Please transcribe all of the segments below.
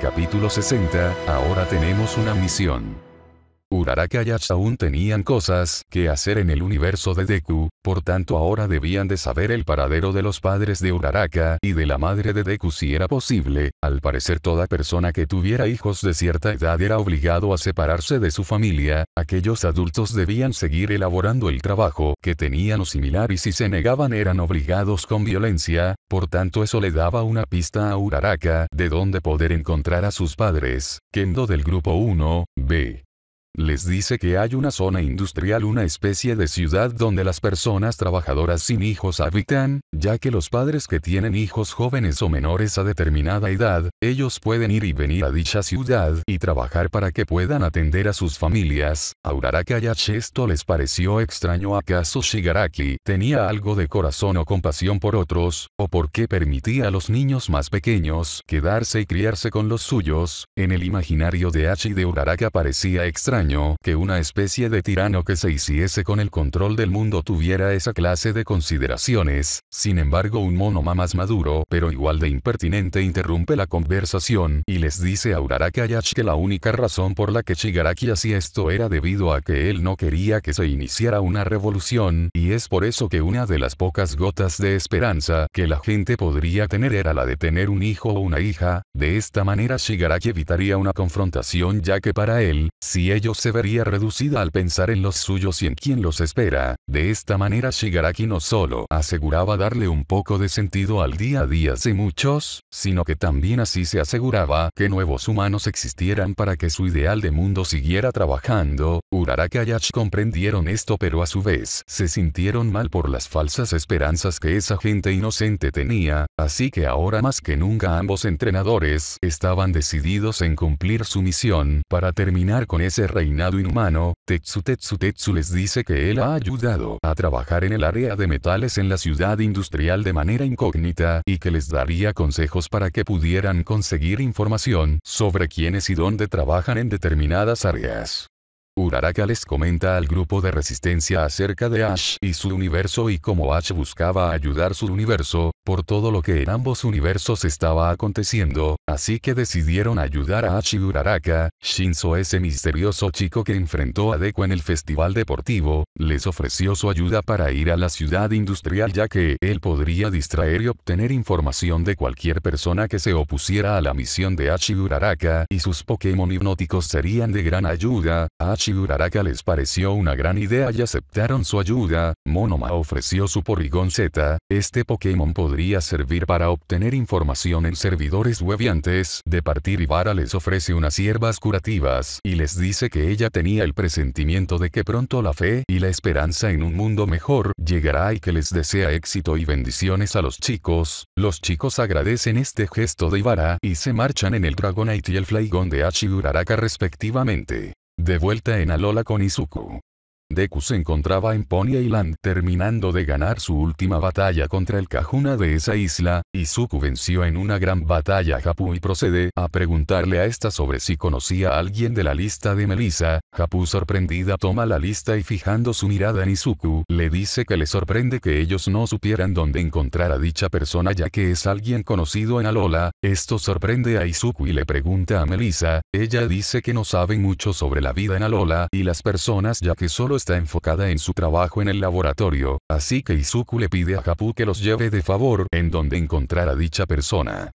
Capítulo 60, ahora tenemos una misión. Uraraka y Ash aún tenían cosas que hacer en el universo de Deku, por tanto ahora debían de saber el paradero de los padres de Uraraka y de la madre de Deku si era posible, al parecer toda persona que tuviera hijos de cierta edad era obligado a separarse de su familia, aquellos adultos debían seguir elaborando el trabajo que tenían o similar y si se negaban eran obligados con violencia, por tanto eso le daba una pista a Uraraka de dónde poder encontrar a sus padres, Kendo del grupo 1, B. Les dice que hay una zona industrial, una especie de ciudad donde las personas trabajadoras sin hijos habitan, ya que los padres que tienen hijos jóvenes o menores a determinada edad, ellos pueden ir y venir a dicha ciudad y trabajar para que puedan atender a sus familias. H. esto les pareció extraño acaso Shigaraki tenía algo de corazón o compasión por otros, o por qué permitía a los niños más pequeños quedarse y criarse con los suyos, en el imaginario de Hachi de Uraraka parecía extraño que una especie de tirano que se hiciese con el control del mundo tuviera esa clase de consideraciones, sin embargo un monoma más maduro pero igual de impertinente interrumpe la conversación y les dice a Uraraka que la única razón por la que Shigaraki hacía esto era debido a que él no quería que se iniciara una revolución y es por eso que una de las pocas gotas de esperanza que la gente podría tener era la de tener un hijo o una hija, de esta manera Shigaraki evitaría una confrontación ya que para él, si ellos se vería reducida al pensar en los suyos y en quien los espera. De esta manera Shigaraki no solo aseguraba darle un poco de sentido al día a día de muchos, sino que también así se aseguraba que nuevos humanos existieran para que su ideal de mundo siguiera trabajando. Uraraka y Ash comprendieron esto pero a su vez se sintieron mal por las falsas esperanzas que esa gente inocente tenía, así que ahora más que nunca ambos entrenadores estaban decididos en cumplir su misión para terminar con ese reinado inhumano, Tetsu Tetsu Tetsu les dice que él ha ayudado a trabajar en el área de metales en la ciudad industrial de manera incógnita y que les daría consejos para que pudieran conseguir información sobre quiénes y dónde trabajan en determinadas áreas. Uraraka les comenta al grupo de resistencia acerca de Ash y su universo y cómo Ash buscaba ayudar su universo, por todo lo que en ambos universos estaba aconteciendo, así que decidieron ayudar a Ashiguraraka, Shinzo ese misterioso chico que enfrentó a Deku en el festival deportivo, les ofreció su ayuda para ir a la ciudad industrial ya que él podría distraer y obtener información de cualquier persona que se opusiera a la misión de Ashiguraraka y sus Pokémon hipnóticos serían de gran ayuda, a Ashiguraraka les pareció una gran idea y aceptaron su ayuda, Monoma ofreció su porrigón Z, este Pokémon podría servir para obtener información en servidores web y antes de partir Ivara les ofrece unas hierbas curativas y les dice que ella tenía el presentimiento de que pronto la fe y la esperanza en un mundo mejor llegará y que les desea éxito y bendiciones a los chicos. Los chicos agradecen este gesto de Ivara y se marchan en el Dragonite y el Flygon de Ashi respectivamente. De vuelta en Alola con Izuku. Deku se encontraba en Pony Island terminando de ganar su última batalla contra el Kajuna de esa isla, Izuku venció en una gran batalla a Japu y procede a preguntarle a esta sobre si conocía a alguien de la lista de Melissa, Japu sorprendida toma la lista y fijando su mirada en Izuku le dice que le sorprende que ellos no supieran dónde encontrar a dicha persona ya que es alguien conocido en Alola, esto sorprende a Izuku y le pregunta a Melissa, ella dice que no sabe mucho sobre la vida en Alola y las personas ya que solo está enfocada en su trabajo en el laboratorio, así que Izuku le pide a Japu que los lleve de favor en donde encontrar a dicha persona.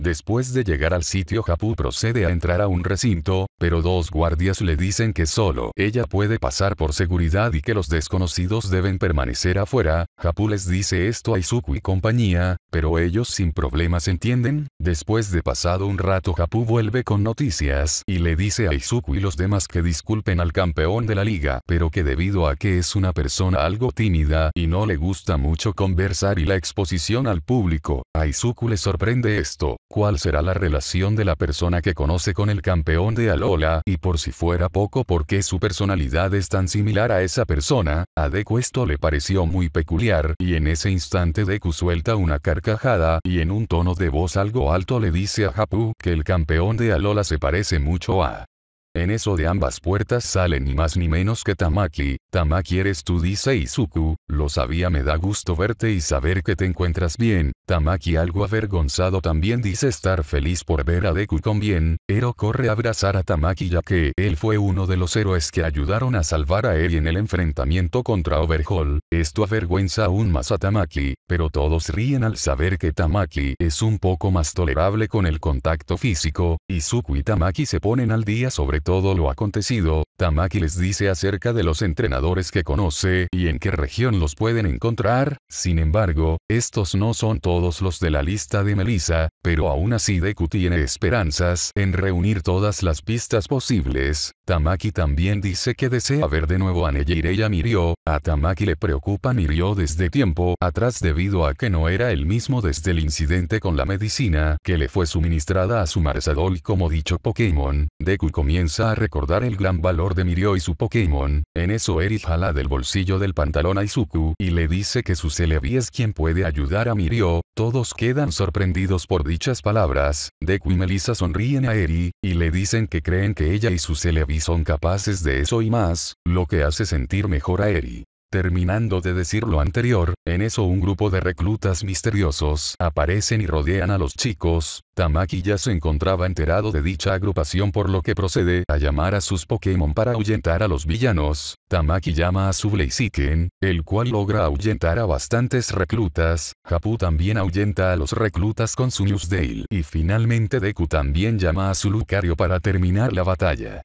Después de llegar al sitio Japu procede a entrar a un recinto, pero dos guardias le dicen que solo ella puede pasar por seguridad y que los desconocidos deben permanecer afuera, Japu les dice esto a Izuku y compañía, pero ellos sin problemas entienden, después de pasado un rato Japu vuelve con noticias y le dice a Izuku y los demás que disculpen al campeón de la liga, pero que debido a que es una persona algo tímida y no le gusta mucho conversar y la exposición al público, a Izuku le sorprende esto cuál será la relación de la persona que conoce con el campeón de Alola, y por si fuera poco por qué su personalidad es tan similar a esa persona, a Deku esto le pareció muy peculiar, y en ese instante Deku suelta una carcajada, y en un tono de voz algo alto le dice a Hapu que el campeón de Alola se parece mucho a en eso de ambas puertas sale ni más ni menos que Tamaki. Tamaki eres tú dice Izuku, lo sabía me da gusto verte y saber que te encuentras bien. Tamaki algo avergonzado también dice estar feliz por ver a Deku con bien. Ero corre a abrazar a Tamaki ya que él fue uno de los héroes que ayudaron a salvar a Eri en el enfrentamiento contra Overhaul. Esto avergüenza aún más a Tamaki, pero todos ríen al saber que Tamaki es un poco más tolerable con el contacto físico. Izuku y Tamaki se ponen al día sobre todo lo acontecido, Tamaki les dice acerca de los entrenadores que conoce y en qué región los pueden encontrar, sin embargo, estos no son todos los de la lista de Melissa, pero aún así Deku tiene esperanzas en reunir todas las pistas posibles, Tamaki también dice que desea ver de nuevo a Neyireya y a Mirio, a Tamaki le preocupa Mirio desde tiempo atrás debido a que no era el mismo desde el incidente con la medicina que le fue suministrada a su Marzadol como dicho Pokémon, Deku comienza a recordar el gran valor de Mirio y su Pokémon, en eso Eri jala del bolsillo del pantalón a Izuku y le dice que su Celebi es quien puede ayudar a Mirio, todos quedan sorprendidos por dichas palabras, Deku y Melissa sonríen a Eri, y le dicen que creen que ella y su Celebi son capaces de eso y más, lo que hace sentir mejor a Eri. Terminando de decir lo anterior, en eso un grupo de reclutas misteriosos aparecen y rodean a los chicos, Tamaki ya se encontraba enterado de dicha agrupación por lo que procede a llamar a sus Pokémon para ahuyentar a los villanos, Tamaki llama a su Blaziken, el cual logra ahuyentar a bastantes reclutas, Japu también ahuyenta a los reclutas con su Newsdale y finalmente Deku también llama a su Lucario para terminar la batalla.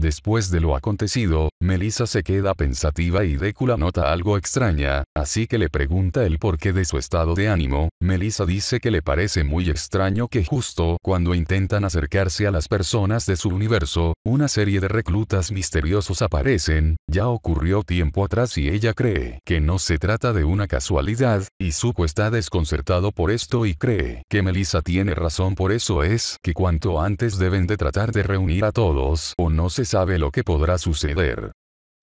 Después de lo acontecido, Melissa se queda pensativa y Décula nota algo extraña, así que le pregunta el porqué de su estado de ánimo, Melissa dice que le parece muy extraño que justo cuando intentan acercarse a las personas de su universo, una serie de reclutas misteriosos aparecen, ya ocurrió tiempo atrás y ella cree que no se trata de una casualidad, y supo está desconcertado por esto y cree que Melissa tiene razón por eso es que cuanto antes deben de tratar de reunir a todos o no se sabe lo que podrá suceder.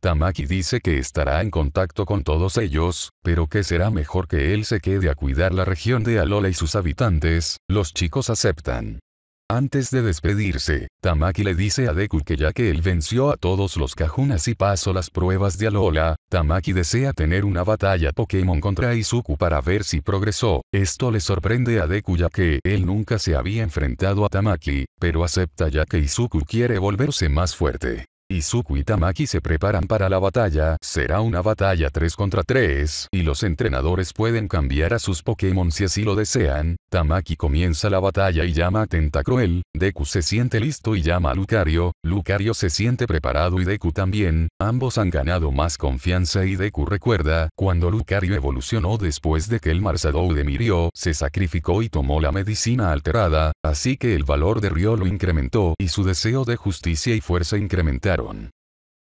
Tamaki dice que estará en contacto con todos ellos, pero que será mejor que él se quede a cuidar la región de Alola y sus habitantes, los chicos aceptan. Antes de despedirse, Tamaki le dice a Deku que ya que él venció a todos los Kajunas y pasó las pruebas de Alola, Tamaki desea tener una batalla Pokémon contra Izuku para ver si progresó. Esto le sorprende a Deku ya que él nunca se había enfrentado a Tamaki, pero acepta ya que Izuku quiere volverse más fuerte. Izuku y Tamaki se preparan para la batalla, será una batalla 3 contra 3, y los entrenadores pueden cambiar a sus Pokémon si así lo desean, Tamaki comienza la batalla y llama a Tentacruel, Deku se siente listo y llama a Lucario, Lucario se siente preparado y Deku también, ambos han ganado más confianza y Deku recuerda, cuando Lucario evolucionó después de que el Marsadou de Mirio se sacrificó y tomó la medicina alterada, así que el valor de Ryo lo incrementó y su deseo de justicia y fuerza incrementaron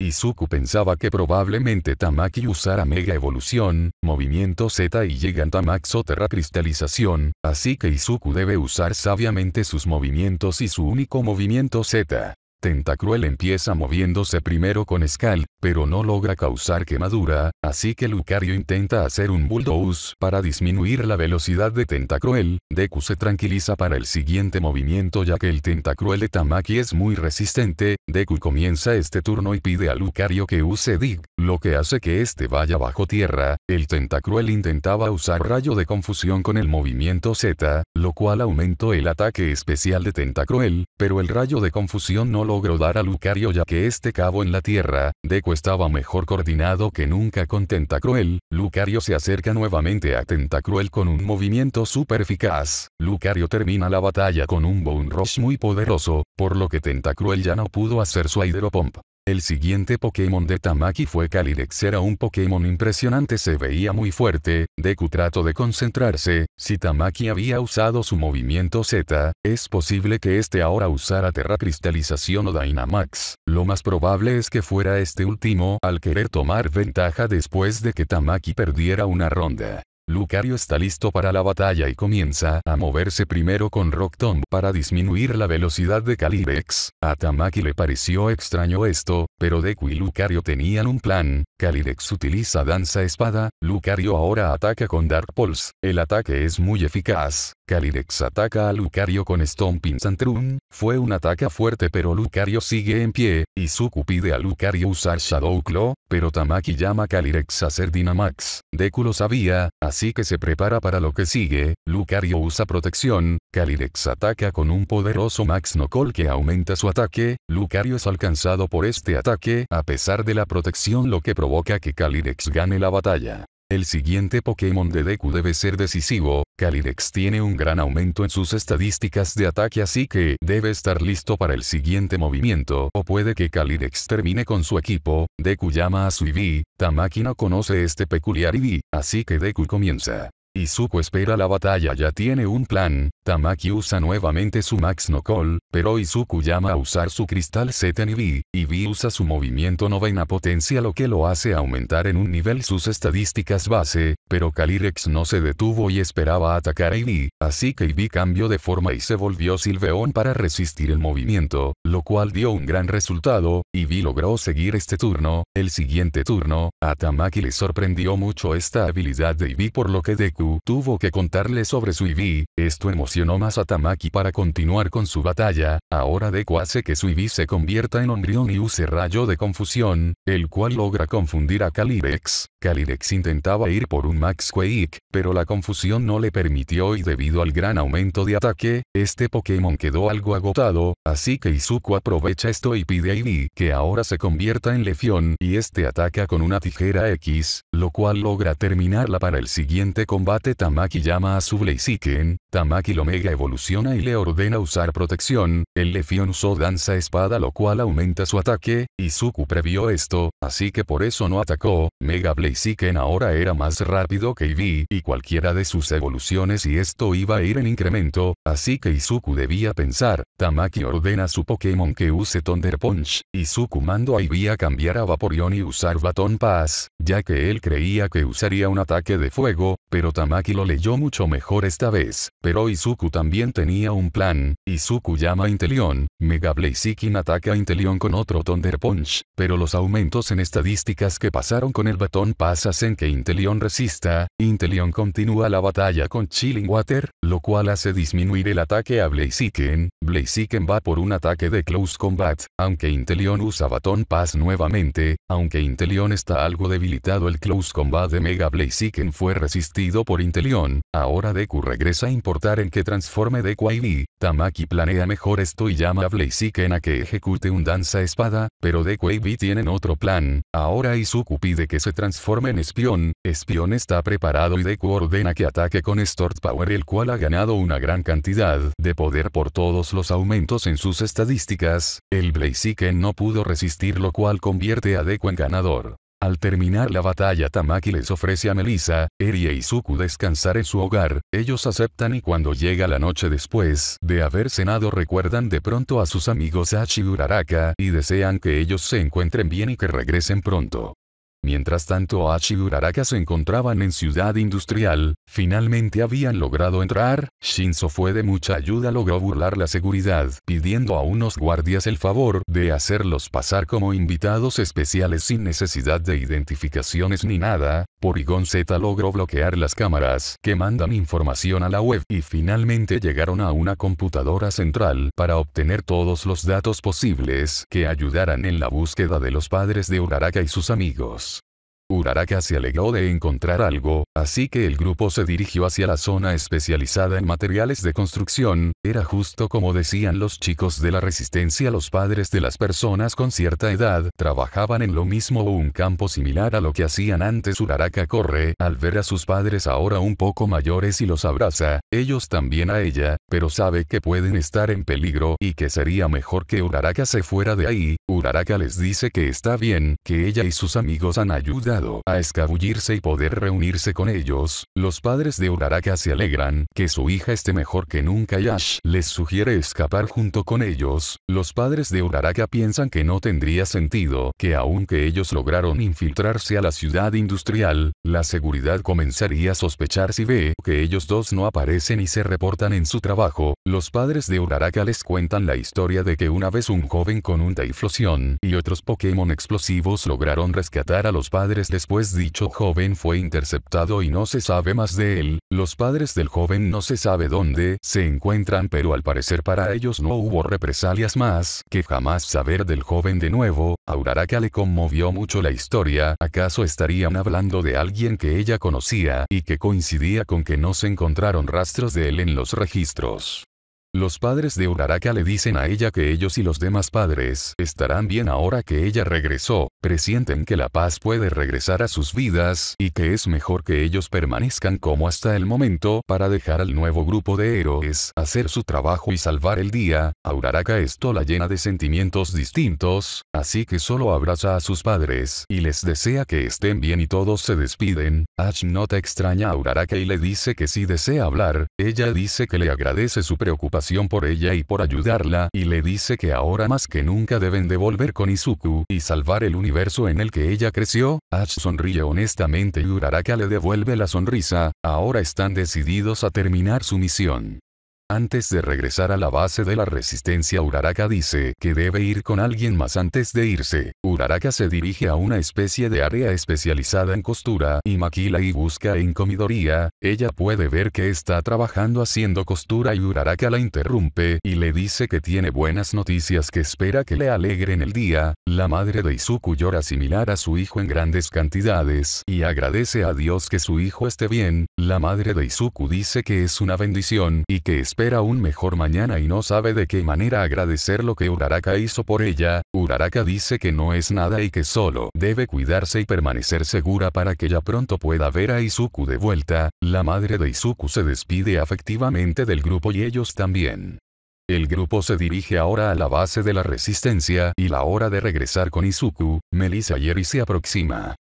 Izuku pensaba que probablemente Tamaki usara Mega Evolución, Movimiento Z y llegan o Terra Cristalización, así que Izuku debe usar sabiamente sus movimientos y su único movimiento Z. Tentacruel empieza moviéndose primero con Skull, pero no logra causar quemadura, así que Lucario intenta hacer un bulldoze para disminuir la velocidad de Tentacruel, Deku se tranquiliza para el siguiente movimiento ya que el Tentacruel de Tamaki es muy resistente, Deku comienza este turno y pide a Lucario que use Dig, lo que hace que este vaya bajo tierra, el Tentacruel intentaba usar Rayo de Confusión con el movimiento Z, lo cual aumentó el ataque especial de Tentacruel, pero el Rayo de Confusión no logró dar a Lucario ya que este cabo en la tierra, Deco estaba mejor coordinado que nunca con Tentacruel, Lucario se acerca nuevamente a Tentacruel con un movimiento super eficaz, Lucario termina la batalla con un Bone Rush muy poderoso, por lo que Tentacruel ya no pudo hacer su Pump. El siguiente Pokémon de Tamaki fue Calyrex. Era un Pokémon impresionante, se veía muy fuerte. Deku trató de concentrarse. Si Tamaki había usado su movimiento Z, es posible que este ahora usara Terra Cristalización o Dynamax. Lo más probable es que fuera este último al querer tomar ventaja después de que Tamaki perdiera una ronda. Lucario está listo para la batalla y comienza a moverse primero con Rock Tomb para disminuir la velocidad de Calibex. A Tamaki le pareció extraño esto, pero Deku y Lucario tenían un plan. Calibex utiliza danza espada, Lucario ahora ataca con Dark Pulse. El ataque es muy eficaz, Calyrex ataca a Lucario con Stomping Santrum, fue un ataque fuerte pero Lucario sigue en pie, y pide a Lucario usar Shadow Claw, pero Tamaki llama a Calyrex a ser Dynamax, Deku lo sabía, así que se prepara para lo que sigue, Lucario usa protección, Calyrex ataca con un poderoso Max No que aumenta su ataque, Lucario es alcanzado por este ataque a pesar de la protección lo que provoca que Calyrex gane la batalla. El siguiente Pokémon de Deku debe ser decisivo, Kalidex tiene un gran aumento en sus estadísticas de ataque así que debe estar listo para el siguiente movimiento o puede que Kalidex termine con su equipo, Deku llama a su Eevee, Tamaki no conoce este peculiar Eevee, así que Deku comienza. Izuku espera la batalla ya tiene un plan, Tamaki usa nuevamente su Max No Call, pero Izuku llama a usar su cristal en y Ibi usa su movimiento novena potencia lo que lo hace aumentar en un nivel sus estadísticas base, pero Calirex no se detuvo y esperaba atacar a Ibi, así que Ibi cambió de forma y se volvió Silveón para resistir el movimiento, lo cual dio un gran resultado, Ibi logró seguir este turno, el siguiente turno, a Tamaki le sorprendió mucho esta habilidad de Ibi por lo que Deku tuvo que contarle sobre su Ibi, esto emocionó más a Tamaki para continuar con su batalla, ahora Deku hace que Suibi se convierta en Ombrión y use rayo de confusión, el cual logra confundir a calibex Calibex intentaba ir por un Max Quake, pero la confusión no le permitió y debido al gran aumento de ataque, este Pokémon quedó algo agotado, así que Izuku aprovecha esto y pide a Eevee que ahora se convierta en Lefión y este ataca con una tijera X, lo cual logra terminarla para el siguiente combate Tamaki llama a su Blaziken, Tamaki lo mega evoluciona y le ordena usar protección el Lefion usó danza espada lo cual aumenta su ataque, Izuku previó esto, así que por eso no atacó, Mega Blaziken ahora era más rápido que Ivy y cualquiera de sus evoluciones y esto iba a ir en incremento, así que Izuku debía pensar, Tamaki ordena a su Pokémon que use Thunder Punch, Izuku mandó a Ivy a cambiar a Vaporeon y usar Baton Pass, ya que él creía que usaría un ataque de fuego, pero Tamaki lo leyó mucho mejor esta vez, pero Izuku también tenía un plan, Izuku llama Inteleon, Mega Blaziken ataca a con otro Thunder Punch, pero los aumentos en estadísticas que pasaron con el Baton Pass hacen que Inteleon resista, Inteleon continúa la batalla con Chilling Water, lo cual hace disminuir el ataque a Blaziken, Blaziken va por un ataque de Close Combat, aunque Inteleon usa Baton Pass nuevamente, aunque Inteleon está algo debilitado el Close Combat de Mega Blaziken fue resistido por Inteleon, ahora Deku regresa a importar en que transforme Deku a Tamaki planea mejor esto y llama a Blaziken a que ejecute un danza espada, pero Deku y tienen otro plan, ahora Izuku pide que se transforme en espion, espion está preparado y Deku ordena que ataque con Stort Power el cual ha ganado una gran cantidad de poder por todos los aumentos en sus estadísticas, el Blaziken no pudo resistir lo cual convierte a Deku en ganador. Al terminar la batalla Tamaki les ofrece a Melissa, Eri y Suku descansar en su hogar, ellos aceptan y cuando llega la noche después de haber cenado recuerdan de pronto a sus amigos Hachi y Uraraka y desean que ellos se encuentren bien y que regresen pronto. Mientras tanto Ashi y Uraraka se encontraban en Ciudad Industrial, finalmente habían logrado entrar, Shinzo fue de mucha ayuda logró burlar la seguridad pidiendo a unos guardias el favor de hacerlos pasar como invitados especiales sin necesidad de identificaciones ni nada, Porygon Z logró bloquear las cámaras que mandan información a la web y finalmente llegaron a una computadora central para obtener todos los datos posibles que ayudaran en la búsqueda de los padres de Uraraka y sus amigos. Uraraka se alegó de encontrar algo, Así que el grupo se dirigió hacia la zona especializada en materiales de construcción, era justo como decían los chicos de la resistencia los padres de las personas con cierta edad trabajaban en lo mismo o un campo similar a lo que hacían antes Uraraka corre al ver a sus padres ahora un poco mayores y los abraza, ellos también a ella, pero sabe que pueden estar en peligro y que sería mejor que Uraraka se fuera de ahí, Uraraka les dice que está bien, que ella y sus amigos han ayudado a escabullirse y poder reunirse con ellos, los padres de Uraraka se alegran que su hija esté mejor que nunca y Ash les sugiere escapar junto con ellos, los padres de Uraraka piensan que no tendría sentido que aunque ellos lograron infiltrarse a la ciudad industrial, la seguridad comenzaría a sospechar si ve que ellos dos no aparecen y se reportan en su trabajo, los padres de Uraraka les cuentan la historia de que una vez un joven con un taiflosión y otros Pokémon explosivos lograron rescatar a los padres después dicho joven fue interceptado y no se sabe más de él, los padres del joven no se sabe dónde se encuentran pero al parecer para ellos no hubo represalias más que jamás saber del joven de nuevo, Auraraka le conmovió mucho la historia, ¿acaso estarían hablando de alguien que ella conocía y que coincidía con que no se encontraron rastros de él en los registros? Los padres de Uraraka le dicen a ella que ellos y los demás padres estarán bien ahora que ella regresó, presienten que la paz puede regresar a sus vidas y que es mejor que ellos permanezcan como hasta el momento para dejar al nuevo grupo de héroes hacer su trabajo y salvar el día. Auraraka Uraraka esto la llena de sentimientos distintos, así que solo abraza a sus padres y les desea que estén bien y todos se despiden. Ash nota extraña a Uraraka y le dice que si desea hablar, ella dice que le agradece su preocupación por ella y por ayudarla y le dice que ahora más que nunca deben devolver con Izuku y salvar el universo en el que ella creció, Ash sonríe honestamente y Uraraka le devuelve la sonrisa, ahora están decididos a terminar su misión. Antes de regresar a la base de la resistencia Uraraka dice que debe ir con alguien más antes de irse. Uraraka se dirige a una especie de área especializada en costura y maquila y busca en comidoría. Ella puede ver que está trabajando haciendo costura y Uraraka la interrumpe y le dice que tiene buenas noticias que espera que le alegren el día. La madre de Izuku llora similar a su hijo en grandes cantidades y agradece a Dios que su hijo esté bien. La madre de Izuku dice que es una bendición y que es espera un mejor mañana y no sabe de qué manera agradecer lo que Uraraka hizo por ella, Uraraka dice que no es nada y que solo debe cuidarse y permanecer segura para que ya pronto pueda ver a Izuku de vuelta, la madre de Izuku se despide afectivamente del grupo y ellos también. El grupo se dirige ahora a la base de la resistencia y la hora de regresar con Izuku, Melissa Yeri se aproxima.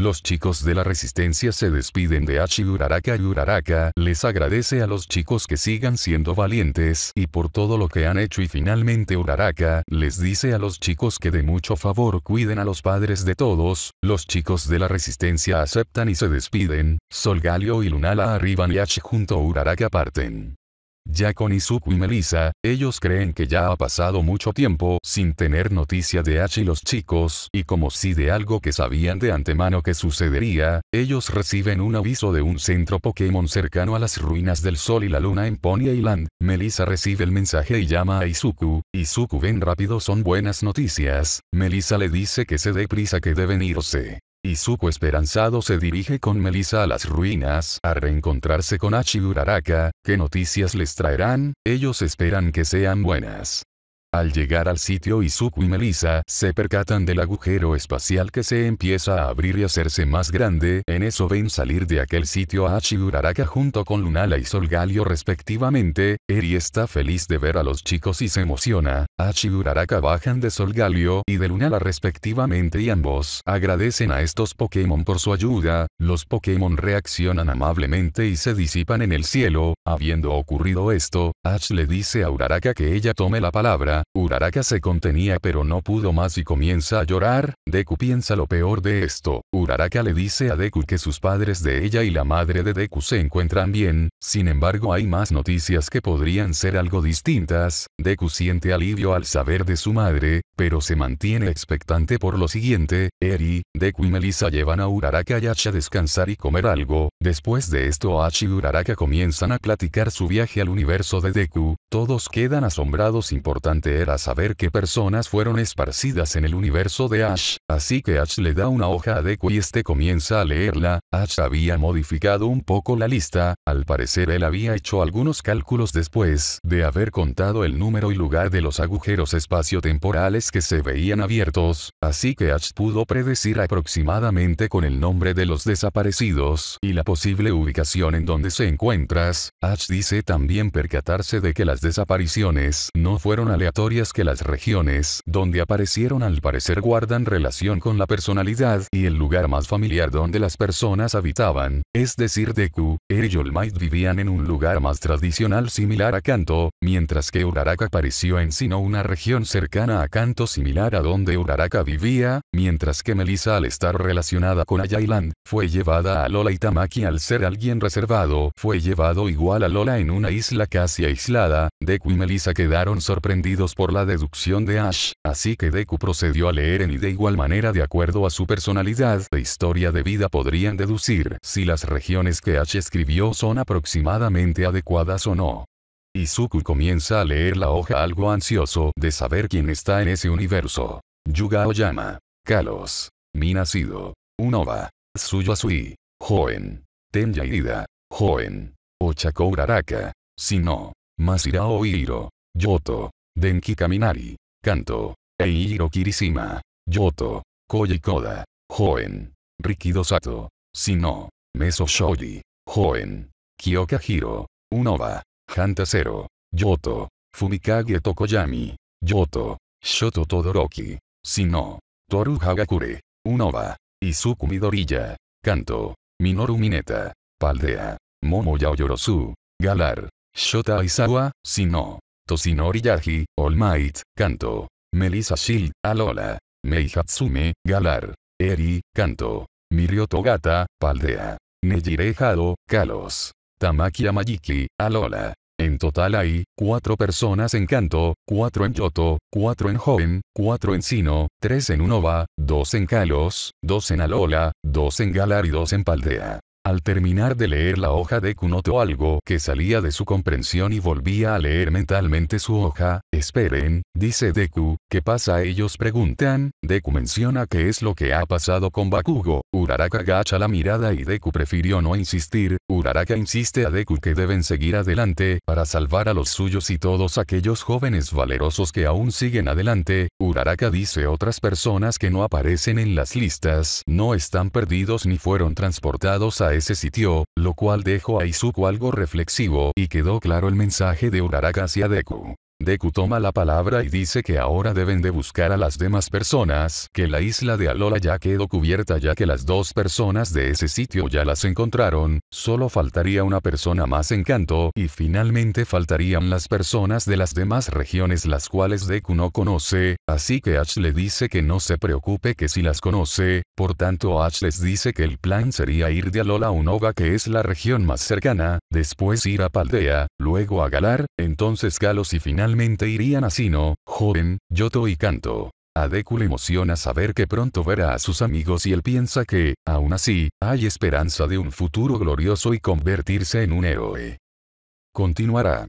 Los chicos de la resistencia se despiden de H. Uraraka y Uraraka les agradece a los chicos que sigan siendo valientes y por todo lo que han hecho y finalmente Uraraka les dice a los chicos que de mucho favor cuiden a los padres de todos, los chicos de la resistencia aceptan y se despiden, Solgalio y Lunala arriban y H junto a Uraraka parten. Ya con Izuku y Melissa, ellos creen que ya ha pasado mucho tiempo sin tener noticia de H y los chicos, y como si de algo que sabían de antemano que sucedería, ellos reciben un aviso de un centro Pokémon cercano a las ruinas del Sol y la Luna en Pony Island. Melissa recibe el mensaje y llama a Izuku. Izuku ven rápido son buenas noticias. Melissa le dice que se dé prisa que deben irse. Izuku esperanzado se dirige con Melisa a las ruinas a reencontrarse con Hachi ¿qué noticias les traerán? Ellos esperan que sean buenas. Al llegar al sitio Izuku y Melissa se percatan del agujero espacial que se empieza a abrir y hacerse más grande, en eso ven salir de aquel sitio a y Uraraka junto con Lunala y Solgalio respectivamente, Eri está feliz de ver a los chicos y se emociona, Ash y Uraraka bajan de Solgalio y de Lunala respectivamente y ambos agradecen a estos Pokémon por su ayuda, los Pokémon reaccionan amablemente y se disipan en el cielo, habiendo ocurrido esto, Ash le dice a Uraraka que ella tome la palabra, Uraraka se contenía pero no pudo más y comienza a llorar, Deku piensa lo peor de esto, Uraraka le dice a Deku que sus padres de ella y la madre de Deku se encuentran bien, sin embargo hay más noticias que podrían ser algo distintas, Deku siente alivio al saber de su madre, pero se mantiene expectante por lo siguiente, Eri, Deku y Melissa llevan a Uraraka y Ash a descansar y comer algo, después de esto Ash y Uraraka comienzan a platicar su viaje al universo de Deku, todos quedan asombrados importante era saber qué personas fueron esparcidas en el universo de Ash, así que Ash le da una hoja a Deku y este comienza a leerla, Ash había modificado un poco la lista, al parecer él había hecho algunos cálculos después de haber contado el número y lugar de los agujeros espacio-temporales que se veían abiertos, así que Ash pudo predecir aproximadamente con el nombre de los desaparecidos y la posible ubicación en donde se encuentras. Ash dice también percatarse de que las desapariciones no fueron aleatorias que las regiones donde aparecieron al parecer guardan relación con la personalidad y el lugar más familiar donde las personas habitaban, es decir Deku, Eri y Might vivían en un lugar más tradicional similar a Kanto, mientras que Uraraka apareció en Sino una región cercana a Kanto similar a donde Uraraka vivía, mientras que Melissa al estar relacionada con Ayailand, fue llevada a Lola y Tamaki al ser alguien reservado, fue llevado igual a Lola en una isla casi aislada, Deku y Melissa quedaron sorprendidos por la deducción de Ash, así que Deku procedió a leer en y de igual manera de acuerdo a su personalidad e historia de vida podrían deducir si las regiones que Ash escribió son aproximadamente adecuadas o no. Izuku comienza a leer la hoja algo ansioso de saber quién está en ese universo. Yuga Oyama. Kalos. Minasido. Unova. Tsuyasui. Joen. Tenya Irida. Joen. Ochakouraraka. Sino. Masirao Hiro. Yoto. Denki Kaminari. Kanto. Eiro Kirishima. Yoto. Koji Koda. Joen. Rikido Sato. Sino. Meso Shoji. Joen. Kyokahiro. Unova. Hanta cero, Yoto, Fumikage Tokoyami, Yoto, Shoto Todoroki, Sino, Toru Hagakure, Unova, Izuku Midoriya, Canto, Minoru Mineta, Paldea, Momo Yorosu, Galar, Shota Aizawa, Sino, Toshinori Yaji, All Might, Kanto, Melissa Shield, Alola, Mei Hatsume, Galar, Eri, Canto, Mirio Togata, Paldea, Nejire Hado, Kalos, Tamaki Amayiki, Alola, en total hay 4 personas en Canto, 4 en Yoto, 4 en Joven, 4 en Sino, 3 en Unova, 2 en Kalos, 2 en Alola, 2 en Galar y 2 en Paldea. Al terminar de leer la hoja Deku notó algo que salía de su comprensión y volvía a leer mentalmente su hoja. Esperen, dice Deku, ¿qué pasa? Ellos preguntan, Deku menciona qué es lo que ha pasado con Bakugo, Uraraka agacha la mirada y Deku prefirió no insistir, Uraraka insiste a Deku que deben seguir adelante para salvar a los suyos y todos aquellos jóvenes valerosos que aún siguen adelante, Uraraka dice otras personas que no aparecen en las listas no están perdidos ni fueron transportados a ese sitio, lo cual dejó a Izuku algo reflexivo y quedó claro el mensaje de Uraraka hacia Deku. Deku toma la palabra y dice que ahora deben de buscar a las demás personas, que la isla de Alola ya quedó cubierta ya que las dos personas de ese sitio ya las encontraron, solo faltaría una persona más en Canto y finalmente faltarían las personas de las demás regiones las cuales Deku no conoce, así que Ash le dice que no se preocupe que si las conoce, por tanto Ash les dice que el plan sería ir de Alola a Unova que es la región más cercana, después ir a Paldea, luego a Galar, entonces Galos y finalmente irían a Sino, joven, Yoto y canto A Deku le emociona saber que pronto verá a sus amigos y él piensa que, aún así, hay esperanza de un futuro glorioso y convertirse en un héroe. Continuará.